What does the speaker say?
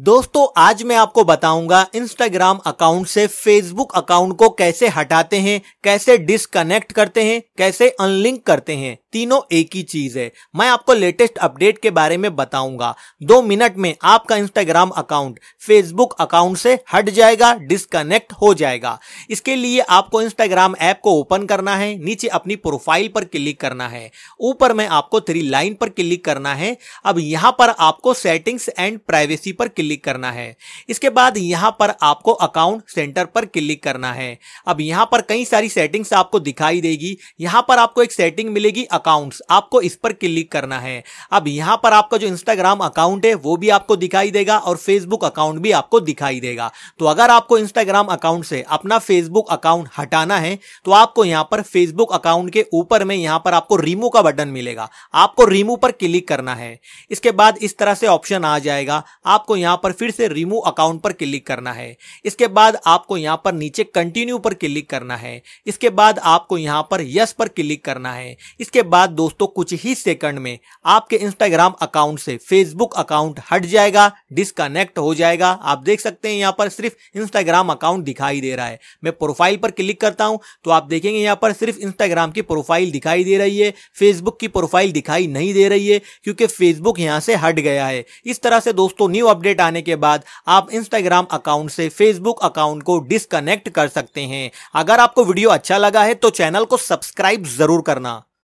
दोस्तों आज मैं आपको बताऊंगा इंस्टाग्राम अकाउंट से फेसबुक अकाउंट को कैसे हटाते हैं कैसे डिसकनेक्ट करते हैं कैसे अनलिंक करते हैं तीनों एक ही चीज है मैं आपको लेटेस्ट अपडेट के बारे में बताऊंगा दो मिनट में आपका इंस्टाग्राम अकाउंट फेसबुक अकाउंट से हट जाएगा डिसकनेक्ट हो जाएगा इसके लिए आपको इंस्टाग्राम ऐप को ओपन करना है नीचे अपनी प्रोफाइल पर क्लिक करना है ऊपर में आपको थ्री लाइन पर क्लिक करना है अब यहाँ पर आपको सेटिंग्स एंड प्राइवेसी पर क्लिक क्लिक करना है इसके बाद यहाँ पर आपको अकाउंट सेंटर पर क्लिक करना है अब यहाँ पर कई सारी सेटिंग्स आपको दिखाई देगी यहाँ पर आपको एक सेटिंग मिलेगी अकाउंट्स आपको इस पर क्लिक करना है अब यहाँ पर आपका जो इंस्टाग्राम अकाउंट है वो भी आपको दिखाई देगा और फेसबुक अकाउंट भी आपको दिखाई देगा तो अगर आपको इंस्टाग्राम अकाउंट से अपना फेसबुक अकाउंट हटाना है तो आपको यहाँ पर फेसबुक अकाउंट के ऊपर में यहाँ पर आपको रिमूव का बटन मिलेगा आपको रिमूव पर क्लिक करना है इसके बाद इस तरह से ऑप्शन आ जाएगा आपको यहाँ यहाँ पर फिर से रिमूव अकाउंट पर क्लिक करना है इसके बाद आपको यहाँ पर नीचे कंटिन्यू पर क्लिक करना है इसके बाद आपको यहाँ पर यस पर क्लिक करना है इसके बाद दोस्तों कुछ ही सेकंड में आपके इंस्टाग्राम अकाउंट से फेसबुक अकाउंट हट जाएगा डिसकनेक्ट हो जाएगा आप देख सकते हैं यहाँ पर सिर्फ इंस्टाग्राम अकाउंट दिखाई दे रहा है मैं प्रोफाइल पर क्लिक करता हूँ तो आप देखेंगे यहाँ पर सिर्फ इंस्टाग्राम की प्रोफाइल दिखाई दे रही है फेसबुक की प्रोफाइल दिखाई नहीं दे रही है क्योंकि फेसबुक यहाँ से हट गया है इस तरह से दोस्तों न्यू अपडेट आने के बाद आप इंस्टाग्राम अकाउंट से फेसबुक अकाउंट को डिसकनेक्ट कर सकते हैं अगर आपको वीडियो अच्छा लगा है तो चैनल को सब्सक्राइब जरूर करना